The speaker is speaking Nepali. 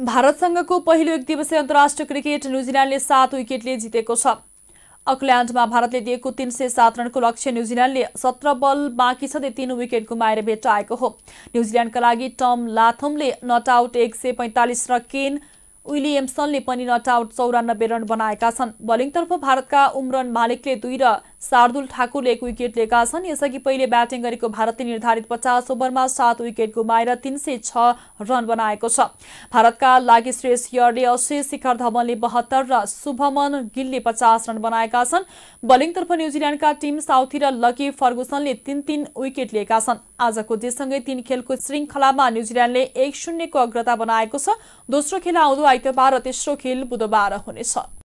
भारतसँगको पहिलो एक दिवसीय अन्तर्राष्ट्रिय क्रिकेट न्युजिल्यान्डले सात विकेटले जितेको छ अकल्यान्डमा भारतले दिएको तीन सय सात रनको लक्ष्य न्युजिल्यान्डले सत्र बल बाँकी छँदै तीन विकेट गुमाएर भेटाएको हो न्युजिल्यान्डका लागि टम लाथमले नट आउट एक सय पैँतालिस र केन विलियम्सनले पनि नट आउट चौरानब्बे रन बनाएका छन् बलिङतर्फ भारतका उमरन मालिकले दुई र शार्दुल ठाकुरले एक विकेट लिएका छन् यसअघि पहिले ब्याटिङ गरेको भारतले निर्धारित पचास ओभरमा सात विकेट गुमाएर तीन सय छ रन बनाएको छ भारतका लागि श्रेष यरले अस्सी शिखर धवनले बहत्तर र शुभमन गिलले पचास रन बनाएका छन् बलिङतर्फ न्युजिल्याण्डका टिम साउथी र लकी फर्गुसनले तीन तीन विकेट लिएका छन् आजको देशसँगै तीन खेलको श्रृङ्खलामा न्युजिल्याण्डले एक शून्यको अग्रता बनाएको छ दोस्रो खेल आउँदो आइतबार र तेस्रो खेल बुधबार हुनेछ